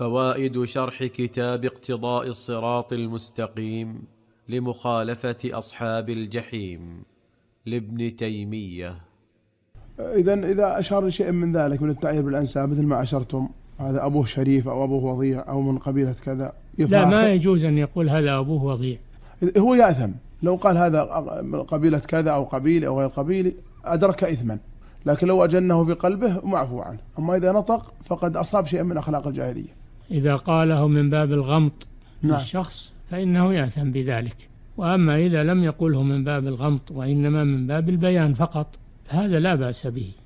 فوائد شرح كتاب اقتضاء الصراط المستقيم لمخالفه اصحاب الجحيم لابن تيميه اذا اذا اشار لشيء من ذلك من التعيير بالانساب مثل ما اشرتم هذا ابوه شريف او ابوه وضيع او من قبيله كذا لا ما يجوز ان يقول هذا ابوه وضيع هو ياثم لو قال هذا من قبيله كذا او قبيلة او غير قبيلة ادرك اثما لكن لو اجنه في قلبه معفو عنه اما اذا نطق فقد اصاب شيئا من اخلاق الجاهليه إذا قاله من باب الغمط نعم. للشخص فإنه يأثم بذلك وأما إذا لم يقله من باب الغمط وإنما من باب البيان فقط فهذا لا بأس به